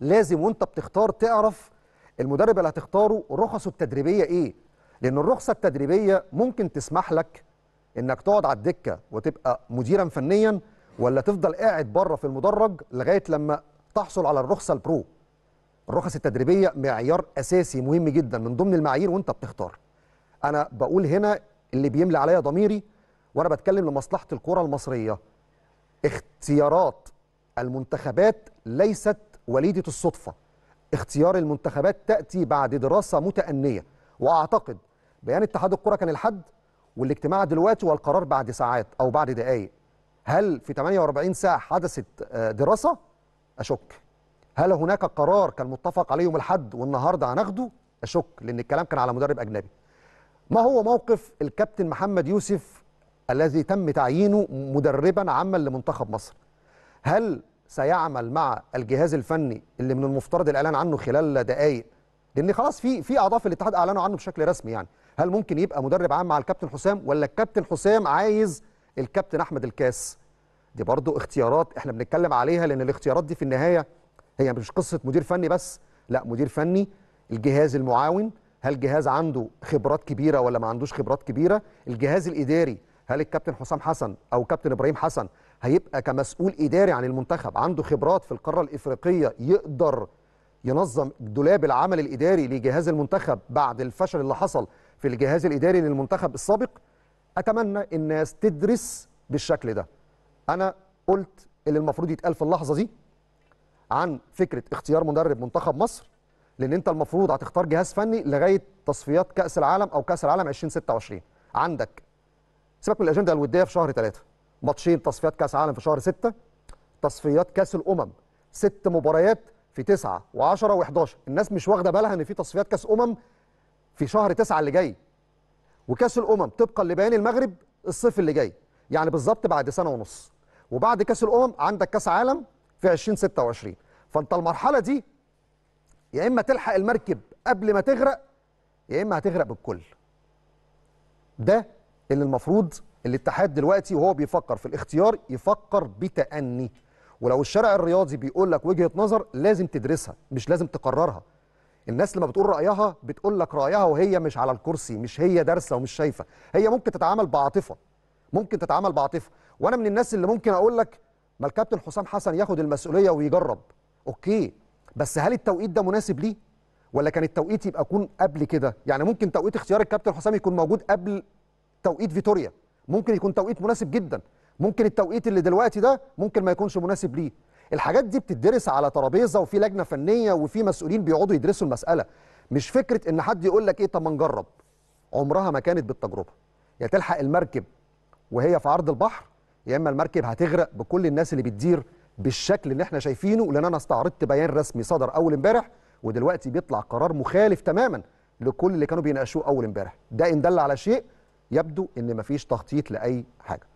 لازم وانت بتختار تعرف المدرب اللي هتختاره رخصه التدريبيه ايه لان الرخصه التدريبيه ممكن تسمح لك انك تقعد على الدكه وتبقى مديرا فنيا ولا تفضل قاعد بره في المدرج لغايه لما تحصل على الرخصه البرو الرخص التدريبيه معيار اساسي مهم جدا من ضمن المعايير وانت بتختار انا بقول هنا اللي بيملي عليا ضميري وانا بتكلم لمصلحه الكره المصريه اختيارات المنتخبات ليست وليدة الصدفة اختيار المنتخبات تأتي بعد دراسة متأنية وأعتقد بيان اتحاد الكرة كان الحد والاجتماع دلوقتي والقرار بعد ساعات أو بعد دقايق هل في 48 ساعة حدثت آه، دراسة؟ أشك هل هناك قرار كان متفق عليه يوم الحد والنهاردة هناخده؟ أشك لأن الكلام كان على مدرب أجنبي ما هو موقف الكابتن محمد يوسف الذي تم تعيينه مدربا عاما لمنتخب مصر هل سيعمل مع الجهاز الفني اللي من المفترض الاعلان عنه خلال دقائق لان خلاص في في اعضاء في الاتحاد اعلنوا عنه بشكل رسمي يعني هل ممكن يبقى مدرب عام مع الكابتن حسام ولا الكابتن حسام عايز الكابتن احمد الكاس دي برضو اختيارات احنا بنتكلم عليها لان الاختيارات دي في النهايه هي مش قصه مدير فني بس لا مدير فني الجهاز المعاون هل جهاز عنده خبرات كبيره ولا ما عندوش خبرات كبيره الجهاز الاداري هل الكابتن حسام حسن او كابتن ابراهيم حسن هيبقى كمسؤول اداري عن المنتخب عنده خبرات في القاره الافريقيه يقدر ينظم دولاب العمل الاداري لجهاز المنتخب بعد الفشل اللي حصل في الجهاز الاداري للمنتخب السابق اتمنى الناس تدرس بالشكل ده انا قلت اللي المفروض يتقال في اللحظه دي عن فكره اختيار مدرب منتخب مصر لان انت المفروض هتختار جهاز فني لغايه تصفيات كاس العالم او كاس العالم 2026 عندك سيبك من الاجنده الوديه في شهر ثلاثة ماتشين تصفيات كاس عالم في شهر ستة تصفيات كاس الامم ست مباريات في 9 و10 و11 الناس مش واخده بالها ان في تصفيات كاس امم في شهر 9 اللي جاي وكاس الامم طبقا لبيان المغرب الصيف اللي جاي يعني بالظبط بعد سنه ونص وبعد كاس الامم عندك كاس عالم في 2026 فانت المرحله دي يا اما تلحق المركب قبل ما تغرق يا اما هتغرق بالكل ده اللي المفروض الاتحاد دلوقتي وهو بيفكر في الاختيار يفكر بتأني ولو الشارع الرياضي بيقول لك وجهة نظر لازم تدرسها مش لازم تقررها الناس لما بتقول رأيها بتقول لك رأيها وهي مش على الكرسي مش هي دارسة ومش شايفة هي ممكن تتعامل بعاطفة ممكن تتعامل بعاطفة وأنا من الناس اللي ممكن أقول لك ما الكابتن حسام حسن ياخد المسؤولية ويجرب أوكي بس هل التوقيت ده مناسب ليه ولا كان التوقيت يبقى يكون قبل كده يعني ممكن توقيت اختيار الكابتن حسام يكون موجود قبل توقيت فيتوريا ممكن يكون توقيت مناسب جدا ممكن التوقيت اللي دلوقتي ده ممكن ما يكونش مناسب ليه الحاجات دي بتدرس على ترابيزه وفي لجنه فنيه وفي مسؤولين بيقعدوا يدرسوا المساله مش فكره ان حد يقول لك ايه طب ما نجرب عمرها ما كانت بالتجربه يا تلحق المركب وهي في عرض البحر يا اما المركب هتغرق بكل الناس اللي بتدير بالشكل اللي احنا شايفينه لان انا استعرضت بيان رسمي صدر اول امبارح ودلوقتي بيطلع قرار مخالف تماما لكل اللي كانوا بيناقشوه اول امبارح ده ان دل على شيء يبدو ان مفيش تخطيط لاي حاجه